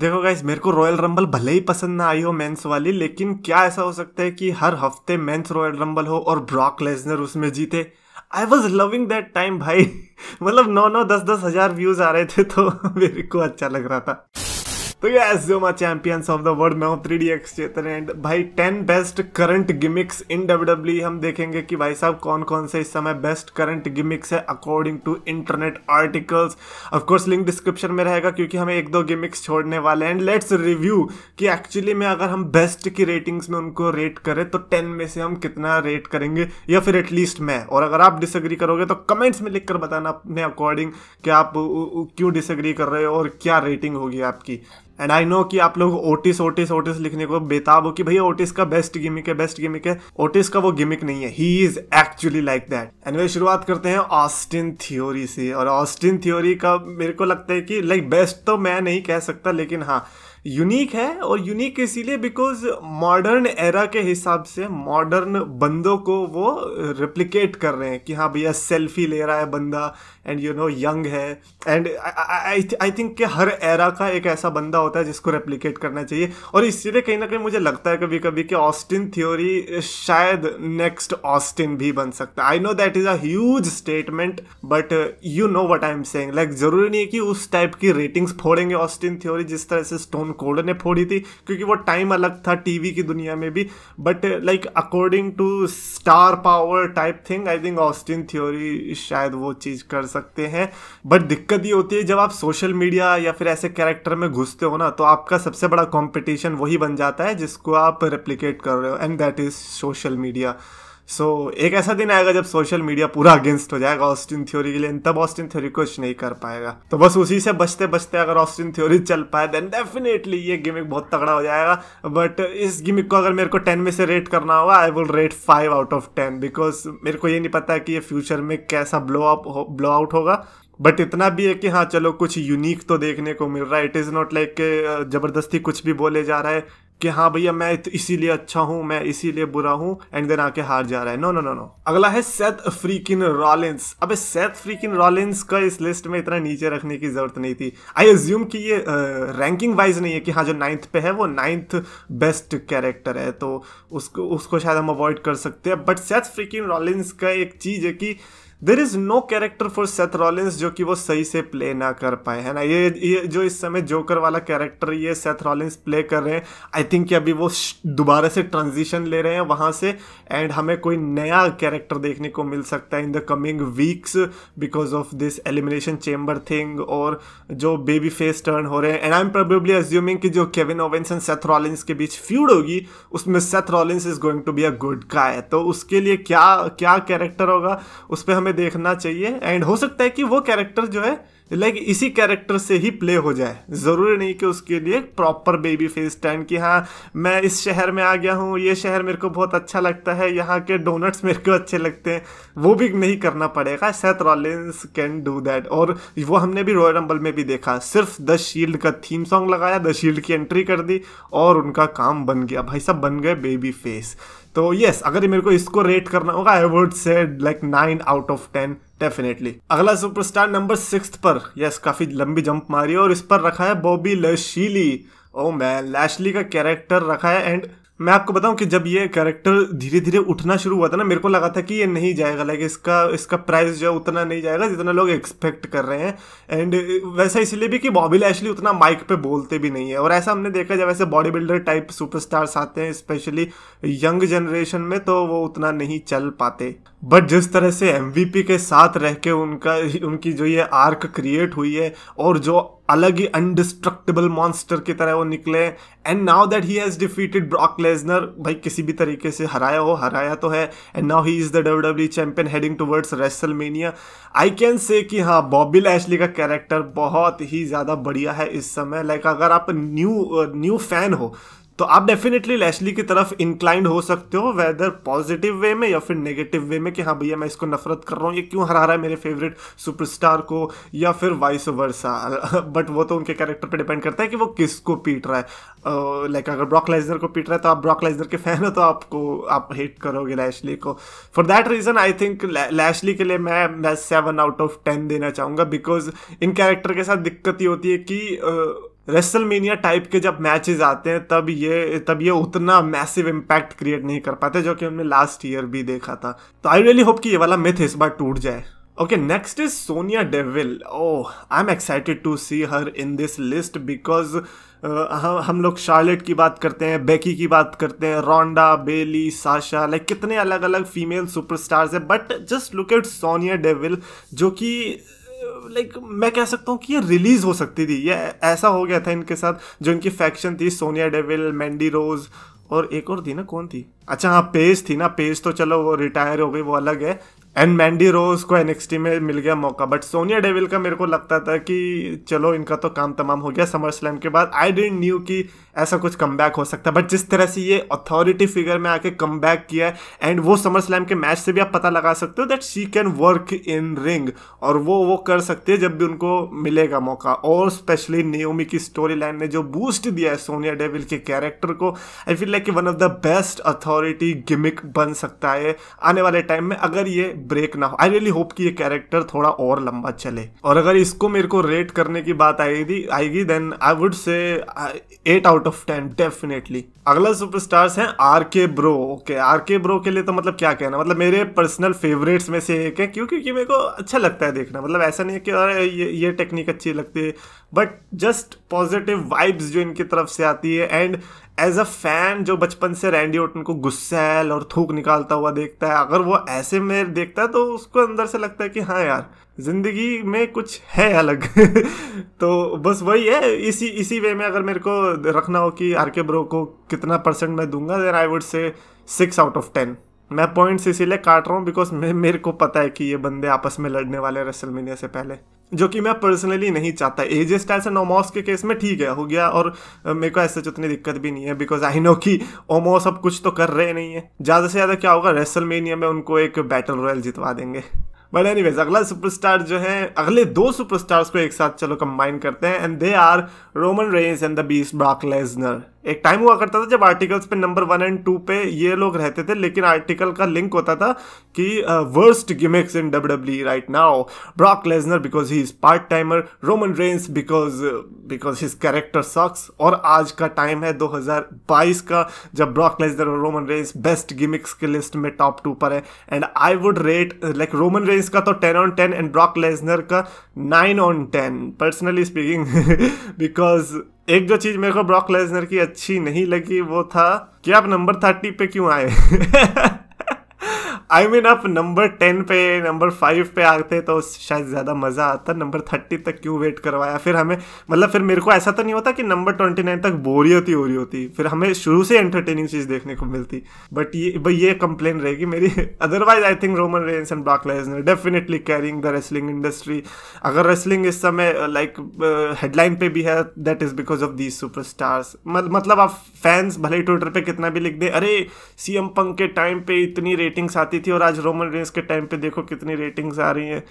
देखो गाइस मेरे को रॉयल रंबल भले ही पसंद ना आई हो मेंस वाली लेकिन क्या ऐसा हो सकता है कि हर हफ्ते मेंस रॉयल रंबल हो और ब्रॉक लेजनर उसमें जीते I was loving that time भाई मतलब नौ नौ दस दस हजार व्यूज आ रहे थे तो मेरे को अच्छा लग रहा था तो ये एस जो मा चैंपियंस ऑफ द वर्ल्ड मैं हूँ three D X Chetan and भाई ten best current gimmicks in W हम देखेंगे कि भाई साहब कौन कौन से इस समय बेस्ट करंट गिमिक्स है according to internet articles of course link description में रहेगा क्योंकि हमें एक दो गिमिक्स छोड़ने वाले एंड लेट्स रिव्यू कि एक्चुअली में अगर हम बेस्ट की रेटिंग्स में उनको रेट करें तो टेन में से हम कितना रेट करेंगे या फिर एटलीस्ट मैं और अगर आप डिसग्री करोगे तो कमेंट्स में लिख कर बताना अपने अकॉर्डिंग कि आप क्यों डिसग्री कर रहे हो और क्या रेटिंग होगी आपकी एंड आई नो कि आप लोग ओटिस ओटिस ओटिस लिखने को बेताब हो कि भैया ओटिस का बेस्ट गिमिक है बेस्ट गिमिक है ओटिस का वो गिमिक नहीं है he is actually like that and वे शुरुआत करते हैं ऑस्टिन थ्योरी से और ऑस्टिन थ्योरी का मेरे को लगता है कि लाइक like, बेस्ट तो मैं नहीं कह सकता लेकिन हाँ यूनिक है और यूनिक इसीलिए बिकॉज मॉडर्न एरा के हिसाब से मॉडर्न बंदों को वो रिप्लिकेट कर रहे हैं कि हाँ भैया सेल्फी ले रहा है बंदा एंड यू नो यंग है एंड आई थिंक कि हर एरा का एक ऐसा बंदा होता है जिसको रेप्लीकेट करना चाहिए और इसलिए कहीं ना कहीं मुझे लगता है कभी कभी कि ऑस्टिन थ्योरी शायद नेक्स्ट ऑस्टिन भी बन सकता है I know that is a huge statement but you know what I am saying like जरूरी नहीं है कि उस टाइप की रेटिंग्स फोड़ेंगे ऑस्टिन थ्योरी जिस तरह से स्टोन कोल्ड ने फोड़ी थी क्योंकि वो टाइम अलग था टीवी की दुनिया में भी but like according to star power type thing I think Austin Theory शायद वो चीज़ कर सकते हैं बट दिक्कत ये होती है जब आप सोशल मीडिया या फिर ऐसे कैरेक्टर में घुसते हो ना तो आपका सबसे बड़ा कॉम्पिटिशन वही बन जाता है जिसको आप रेप्लीकेट कर रहे हो and that is social media so so, एक ऐसा दिन आएगा जब सोशल मीडिया पूरा अगेंस्ट हो जाएगा ऑस्टिन थ्योरी के लिए तब ऑस्टिन थ्योरी कुछ नहीं कर पाएगा तो बस उसी से बचते बचते अगर ऑस्टिन थ्योरी चल पाए देन डेफिनेटली ये गिमिक बहुत तगड़ा हो जाएगा बट इस गिमिक को अगर मेरे को टेन में से रेट करना होगा I will rate five out of ten because मेरे को ये नहीं पता कि ये फ्यूचर में कैसा ब्लो अप हो, ब्लो आउट होगा बट इतना भी है कि हाँ चलो कुछ यूनिक तो देखने को मिल रहा है इट इज़ नॉट लाइक जबरदस्ती कुछ भी बोले जा रहा है कि हाँ भैया मैं इसीलिए अच्छा हूँ मैं इसीलिए बुरा हूँ एंड देन आके हार जा रहा है नो नो नो नो अगला है सेथ फ्रीकिन रॉलिंस अब सेथ फ्रीकिन रॉलिंस का इस लिस्ट में इतना नीचे रखने की जरूरत नहीं थी आई एज्यूम कि ये रैंकिंग uh, वाइज नहीं है कि हाँ जो नाइन्थ पे है वो नाइन्थ बेस्ट कैरेक्टर है तो उसको उसको शायद हम अवॉइड कर सकते हैं बट सेथ फ्रीकिन रॉलिंस का एक चीज़ है कि there is no character for Seth Rollins जो कि वो सही से प्ले ना कर पाए है ना ये ये जो इस समय जोकर वाला कैरेक्टर ये सेथ रॉलिंस प्ले कर रहे हैं आई थिंक कि अभी वो दोबारा से ट्रांजिशन ले रहे हैं वहाँ से एंड हमें कोई नया कैरेक्टर देखने को मिल सकता है in the coming weeks because of this elimination chamber thing और जो बेबी फेस टर्न हो रहे हैं and I am probably assuming कि जो Kevin Owens and Seth Rollins के बीच फ्यूड होगी उसमें Seth Rollins is going to be a good का है तो उसके लिए क्या क्या कैरेक्टर होगा उस पर हमें में देखना चाहिए एंड हो सकता है कि वो कैरेक्टर जो है लाइक like, इसी कैरेक्टर से ही प्ले हो जाए ज़रूरी नहीं कि उसके लिए प्रॉपर बेबी फेस स्टैंड कि हाँ मैं इस शहर में आ गया हूँ ये शहर मेरे को बहुत अच्छा लगता है यहाँ के डोनट्स मेरे को अच्छे लगते हैं वो भी नहीं करना पड़ेगा Seth Rollins can do that और वो हमने भी रॉयल रंबल में भी देखा सिर्फ द शील्ड का थीम सॉन्ग लगाया द शील्ड की एंट्री कर दी और उनका काम बन गया भाई साहब बन गए बेबी फेस तो यस yes, अगर मेरे को इसको रेट करना होगा I would say like nine out of ten definitely अगला सुपरस्टार नंबर सिक्स पर यस yes, काफी लंबी जंप मारी है और इस पर रखा है Bobby Lashley oh man Lashley का कैरेक्टर रखा है एंड मैं आपको बताऊं कि जब ये कैरेक्टर धीरे धीरे उठना शुरू हुआ था ना मेरे को लगा था कि ये नहीं जाएगा लाइक इसका इसका प्राइस जो है उतना नहीं जाएगा जितना लोग एक्सपेक्ट कर रहे हैं एंड वैसा इसलिए भी कि बॉबी लैशली उतना माइक पे बोलते भी नहीं है और ऐसा हमने देखा जब ऐसे बॉडी बिल्डर टाइप सुपरस्टार्स आते हैं स्पेशली यंग जनरेशन में तो वो उतना नहीं चल पाते बट जिस तरह से एम के साथ रह के उनका उनकी जो ये आर्क क्रिएट हुई है और जो अलग ही अनडिस्ट्रक्टेबल मॉन्स्टर की तरह वो निकले and now that he has defeated Brock Lesnar भाई किसी भी तरीके से हराया हो हराया तो है and now he is the W W champion heading towards WrestleMania I can say कि हाँ बॉबी लैशली का कैरेक्टर बहुत ही ज़्यादा बढ़िया है इस समय लाइक like, अगर आप न्यू न्यू फैन हो तो आप डेफिनेटली लेस्ली की तरफ इंक्लाइंड हो सकते हो वेदर पॉजिटिव वे में या फिर नेगेटिव वे में कि हाँ भैया मैं इसको नफरत कर रहा हूँ ये क्यों हरा रहा है मेरे फेवरेट सुपरस्टार को या फिर वाइस वर्सा बट वो तो उनके कैरेक्टर पे डिपेंड करता है कि वो किसको पीट रहा है लाइक अगर ब्रॉक लेजनर को पीट रहा है तो आप ब्रॉक लेजनर के फैन हो तो आपको आप हेट करोगे लैशली को for that reason I think Lashley के लिए मैं मैं सेवन आउट ऑफ टेन देना चाहूँगा बिकॉज इन कैरेक्टर के साथ दिक्कत ये होती है कि uh, रेसलमेनिया टाइप के जब मैचेस आते हैं तब ये तब ये उतना मैसिव इम्पैक्ट क्रिएट नहीं कर पाते जो कि हमने लास्ट ईयर भी देखा था तो आई रियली होप कि ये वाला मिथ इस बार टूट जाए okay next is Sonya Deville oh I am excited to see her in this list because हम लोग शार्लेट की बात करते हैं बेकी की बात करते हैं रोंडा बेली साशा लाइक कितने अलग अलग फीमेल सुपरस्टार्स हैं but just look at Sonya Deville जो कि लाइक मैं कह सकता हूँ कि ये रिलीज हो सकती थी ये ऐसा हो गया था इनके साथ जो इनकी फैक्शन थी सोनिया डेविल मैंडी रोज और एक और थी ना कौन थी अच्छा हाँ पेज थी ना पेज तो चलो वो रिटायर हो गई वो अलग है एंड मैंडी रोज को एनएक्सटी में मिल गया मौका बट सोनिया डेविल का मेरे को लगता था कि चलो इनका तो काम तमाम हो गया समर स्लैम के बाद आई डेंट न्यू कि ऐसा कुछ कम हो सकता है बट जिस तरह से ये अथॉरिटी फिगर में आके कम किया है एंड वो समर स्लैम के मैच से भी आप पता लगा सकते हो that she can work in ring और वो वो कर सकती है जब भी उनको मिलेगा मौका और स्पेशली नियोमी की स्टोरी लाइन ने जो बूस्ट दिया है सोनिया डेविल के कैरेक्टर को I feel like one of the best authority gimmick बन सकता है आने वाले टाइम में अगर ये ब्रेक ना हो आई रियली होप कि ये कैरेक्टर थोड़ा और लंबा चले और अगर इसको मेरे को रेट करने की बात आएगी आएगी then I would say eight out of ten definitely अगला सुपर है R K bro okay R K bro के लिए तो मतलब क्या कहना मतलब मेरे पर्सनल फेवरेट्स में से एक है क्यों क्योंकि मेरे को अच्छा लगता है देखना मतलब ऐसा नहीं है कि अरे ये ये टेक्निक अच्छी लगती है बट जस्ट पॉजिटिव वाइब्स जो इनकी तरफ से आती है एंड एज अ फैन जो बचपन से रैंडी ओटन को गुस्सेल और थूक निकालता हुआ देखता है अगर वो ऐसे में देखता है तो उसको अंदर से लगता है कि हाँ यार जिंदगी में कुछ है अलग तो बस वही है इसी इसी वे में अगर मेरे को रखना हो कि आर के ब्रो को कितना परसेंट मैं दूंगा then I would say six out of ten मैं पॉइंट्स इसीलिए काट रहा हूँ बिकॉज मेरे को पता है कि ये बंदे आपस में लड़ने वाले रसलमिनिया से पहले जो कि मैं पर्सनली नहीं चाहता एजे स्टाइल्स एंड ओमोस के केस में ठीक है हो गया और मेरे को ऐसे उतनी दिक्कत भी नहीं है बिकॉज आई नो कि ओमोस अब कुछ तो कर रहे नहीं है ज़्यादा से ज़्यादा क्या होगा रेसल में उनको एक बैटल रॉयल जितवा देंगे बट एनी अगला सुपरस्टार जो है अगले दो सुपरस्टार्स को एक साथ चलो कंबाइन करते हैं and they are Roman Reigns and the beast Brock Lesnar एक टाइम हुआ करता था जब आर्टिकल्स पे नंबर वन एंड टू पे ये लोग रहते थे लेकिन आर्टिकल का लिंक होता था कि worst gimmicks in W right now Brock Lesnar because he is part timer Roman Reigns because because his character sucks और आज का टाइम है 2022 का जब ब्रॉक लेजनर और रोमन रेंस बेस्ट गिमिक्स के लिस्ट में टॉप टू पर है and I would rate like Roman Reigns का तो ten on ten and Brock Lesnar का nine on ten personally speaking because एक जो चीज मेरे को ब्रॉक लेजनर की अच्छी नहीं लगी वो था कि आप नंबर थर्टी पे क्यों आए आई मीन आप नंबर टेन पे नंबर फाइव पे आते तो शायद ज़्यादा मज़ा आता नंबर थर्टी तक क्यों वेट करवाया फिर हमें मतलब फिर मेरे को ऐसा तो नहीं होता कि नंबर ट्वेंटी नाइन तक बोरियत ही हो रही होती फिर हमें शुरू से एंटरटेनिंग चीज़ देखने को मिलती बट ये भाई ये कंप्लेन रहेगी मेरी otherwise I think Roman Reigns and Brock ने definitely carrying the wrestling industry अगर रेसलिंग इस समय लाइक uh, हेडलाइन uh, पे भी है that is because of these super stars मतलब आप फैंस भले ट्विटर पर कितना भी लिख दें अरे सी एम पंक के टाइम पे इतनी रेटिंग्स आती थी और आज रोमन रेंस के टाइम पे देखो कितनी रेटिंग्स आ रही हैं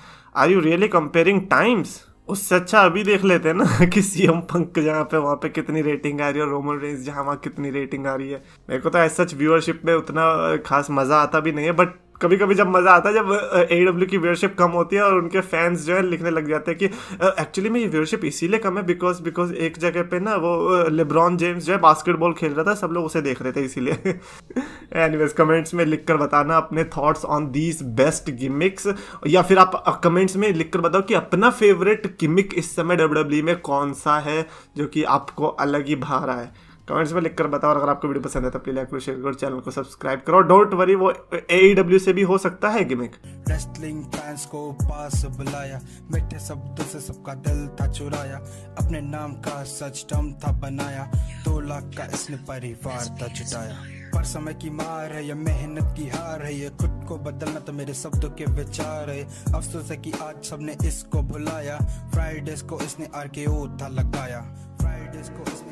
are you really comparing times उससे अच्छा अभी देख लेते हैं ना कि सी एम पंक जहाँ पे वहाँ पे कितनी रेटिंग आ रही है और रोमन रेंस जहाँ वहाँ कितनी रेटिंग आ रही है मेरे को तो ऐसा व्यूअरशिप में उतना खास मज़ा आता भी नहीं है बट कभी कभी जब मज़ा आता है जब ए डब्ल्यू की व्यूअरशिप कम होती है और उनके फैंस जो है लिखने लग जाते हैं कि एक्चुअली में ये व्यूअरशिप इसीलिए कम है बिकॉज बिकॉज एक जगह पे ना वो लेब्रॉन जेम्स जो है बास्केटबॉल खेल रहा था सब लोग उसे देख रहे थे इसीलिए एनीवेज कमेंट्स में लिख कर बताना अपने thoughts on these best gimmicks या फिर आप कमेंट्स में लिख कर बताओ कि अपना फेवरेट गिमिक इस समय डब्ल्यू e में कौन सा है जो कि आपको अलग ही भा रहा है कमेंट्स में लिखकर कर बताओ अगर आपको वीडियो पसंद है तो प्लीज लाइक शेयर करो चैनल को सब्सक्राइब करो डोंट वरी वो एईडब्ल्यू e से भी हो सकता है गिमिक रेस्लिंग फैंस को पास बुलाया मीठे शब्दों से सबका दिल था चुराया अपने नाम का सच टम था बनाया दो लाख का इसने परिवार था जुटाया पर समय की मार है या मेहनत की हार है ये खुद को बदलना तो मेरे शब्दों के विचार है अफसोस है कि आज सबने इसको भुलाया फ्राइडेज को इसने आर के था लगाया फ्राइडेज को इसने